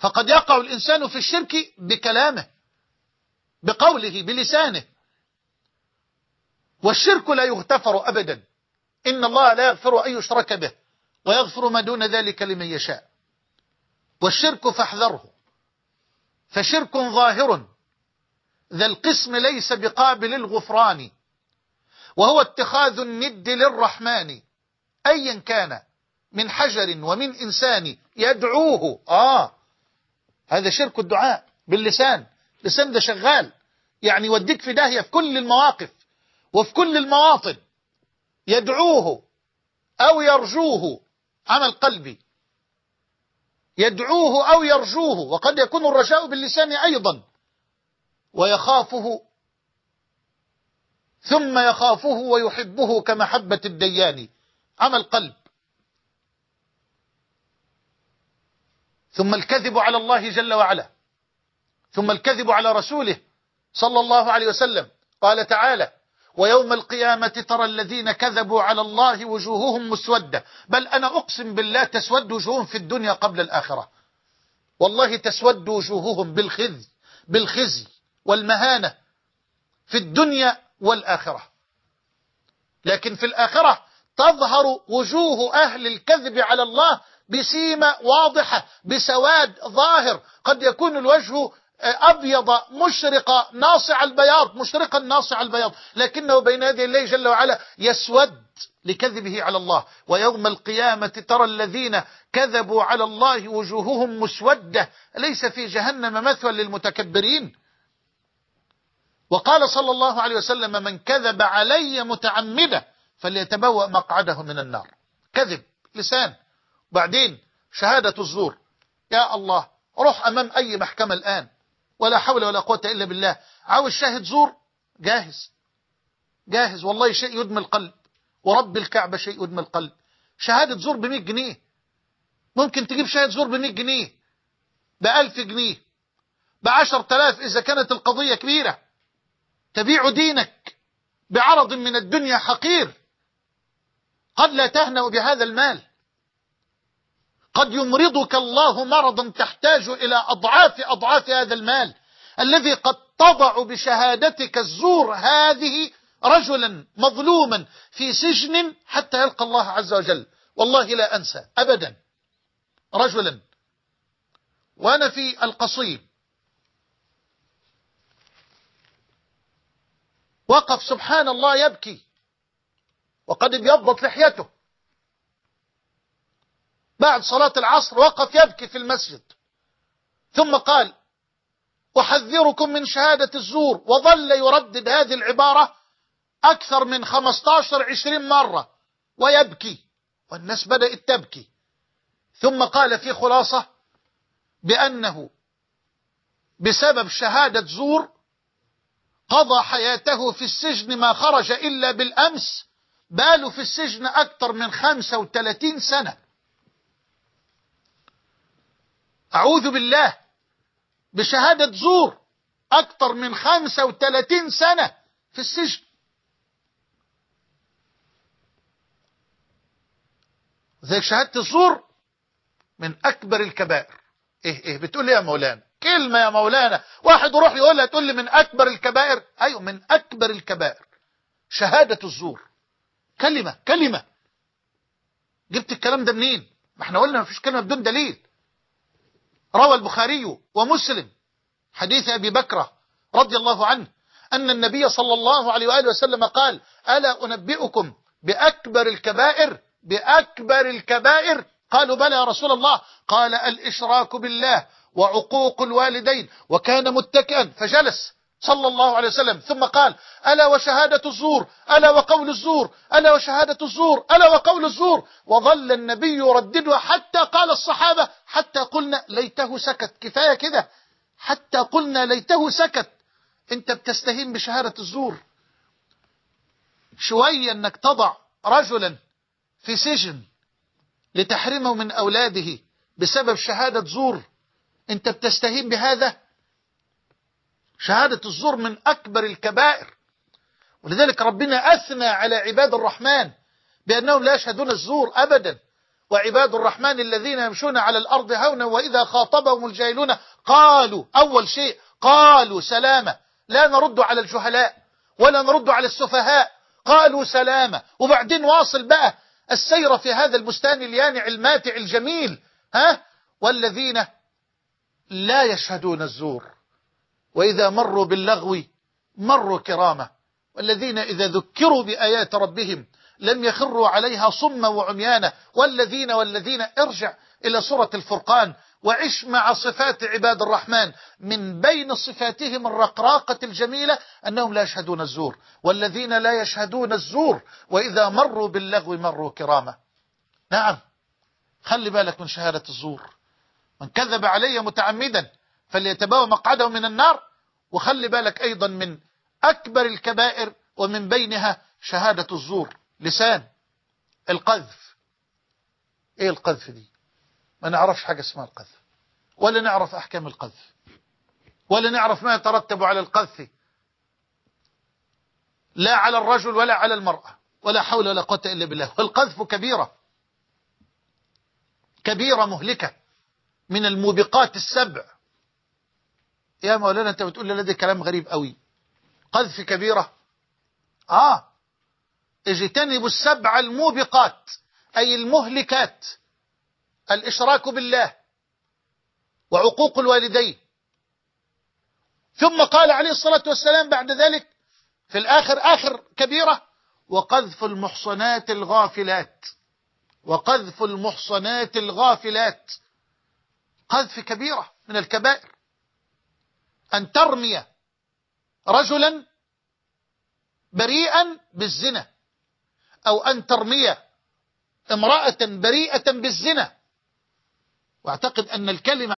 فقد يقع الإنسان في الشرك بكلامه بقوله بلسانه والشرك لا يغتفر أبدا إن الله لا يغفر أن يشرك به ويغفر ما دون ذلك لمن يشاء والشرك فاحذره فشرك ظاهر ذا القسم ليس بقابل الغفران وهو اتخاذ الند للرحمن أيا كان من حجر ومن إنسان يدعوه آه هذا شرك الدعاء باللسان لسان ده شغال يعني يوديك في داهية في كل المواقف وفي كل المواطن يدعوه أو يرجوه عمل قلبي يدعوه أو يرجوه وقد يكون الرجاء باللسان أيضا ويخافه ثم يخافه ويحبه كمحبة الديان عمل قلب ثم الكذب على الله جل وعلا ثم الكذب على رسوله صلى الله عليه وسلم قال تعالى ويوم القيامة ترى الذين كذبوا على الله وجوههم مسودة بل أنا أقسم بالله تسود وجوههم في الدنيا قبل الآخرة والله تسود وجوههم بالخزي بالخزي والمهانة في الدنيا والآخرة لكن في الآخرة تظهر وجوه أهل الكذب على الله بسيمة واضحة بسواد ظاهر قد يكون الوجه آه، أبيض مشرق ناصع البياض مشرقا ناصع البياض لكنه بين يدي الله جل وعلا يسود لكذبه على الله ويوم القيامة ترى الذين كذبوا على الله وجوههم مسودة ليس في جهنم مثوى للمتكبرين وقال صلى الله عليه وسلم من كذب علي متعمدة فليتبوأ مقعده من النار كذب لسان بعدين شهادة الزور يا الله روح أمام أي محكمة الآن ولا حول ولا قوة إلا بالله عاوز شاهد زور جاهز جاهز والله شيء يدمي القلب ورب الكعبة شيء يدمي القلب شهادة زور ب 100 جنيه ممكن تجيب شهادة زور ب 100 جنيه ب 1000 جنيه ب 10000 إذا كانت القضية كبيرة تبيع دينك بعرض من الدنيا حقير قد لا تهنأ بهذا المال قد يمرضك الله مرضا تحتاج إلى أضعاف أضعاف هذا المال الذي قد تضع بشهادتك الزور هذه رجلا مظلوما في سجن حتى يلقى الله عز وجل والله لا أنسى أبدا رجلا وأنا في القصيم وقف سبحان الله يبكي وقد ابيضت لحيته بعد صلاة العصر وقف يبكي في المسجد ثم قال أحذركم من شهادة الزور وظل يردد هذه العبارة أكثر من 15-20 مرة ويبكي والناس بدأت تبكي ثم قال في خلاصة بأنه بسبب شهادة زور قضى حياته في السجن ما خرج إلا بالأمس باله في السجن أكثر من 35 سنة أعوذ بالله بشهادة زور أكثر من 35 سنة في السجن زي شهادة الزور من أكبر الكبائر إيه إيه بتقول لي إيه يا مولانا كلمة يا مولانا واحد يروح يقولها تقول لي من أكبر الكبائر أيوة من أكبر الكبائر شهادة الزور كلمة كلمة جبت الكلام ده منين ما احنا قلنا ما فيش كلمة بدون دليل روى البخاري ومسلم حديث أبي بكرة رضي الله عنه أن النبي صلى الله عليه وآله وسلم قال ألا أنبئكم بأكبر الكبائر بأكبر الكبائر قالوا بلى يا رسول الله قال الإشراك بالله وعقوق الوالدين وكان متكئا فجلس صلى الله عليه وسلم ثم قال ألا وشهادة الزور ألا وقول الزور ألا وشهادة الزور ألا وقول الزور وظل النبي يرددها حتى قال الصحابة حتى قلنا ليته سكت كفاية كده حتى قلنا ليته سكت انت بتستهين بشهادة الزور شوية انك تضع رجلا في سجن لتحرمه من أولاده بسبب شهادة زور انت بتستهين بهذا شهادة الزور من أكبر الكبائر ولذلك ربنا أثنى على عباد الرحمن بأنهم لا يشهدون الزور أبدا وعباد الرحمن الذين يمشون على الأرض هونا وإذا خاطبهم الجاهلون قالوا أول شيء قالوا سلامة لا نرد على الجهلاء ولا نرد على السفهاء قالوا سلامة وبعدين واصل بقى السير في هذا البستان اليانع الماتع الجميل ها والذين لا يشهدون الزور وإذا مروا باللغو مروا كرامة والذين إذا ذكروا بآيات ربهم لم يخروا عليها صما وعميانا والذين والذين ارجع إلى سورة الفرقان وعش مع صفات عباد الرحمن من بين صفاتهم الرقراقة الجميلة أنهم لا يشهدون الزور والذين لا يشهدون الزور وإذا مروا باللغو مروا كرامة نعم خلي بالك من شهادة الزور من كذب علي متعمدا فليتبوأ مقعده من النار وخلي بالك أيضا من أكبر الكبائر ومن بينها شهادة الزور لسان القذف ايه القذف دي ما نعرفش حاجة اسمها القذف ولا نعرف أحكام القذف ولا نعرف ما يترتب على القذف لا على الرجل ولا على المرأة ولا حول ولا قوة إلا بالله والقذف كبيرة كبيرة مهلكة من الموبقات السبع يا مولانا انت بتقول لي لدي كلام غريب قوي قذف كبيرة اه اجتنبوا السبع الموبقات أي المهلكات الإشراك بالله وعقوق الوالدين ثم قال عليه الصلاة والسلام بعد ذلك في الآخر آخر كبيرة وقذف المحصنات الغافلات وقذف المحصنات الغافلات قذف كبيرة من الكبائر أن ترمي رجلا بريئا بالزنا أو أن ترمي امرأة بريئة بالزنا واعتقد أن الكلمة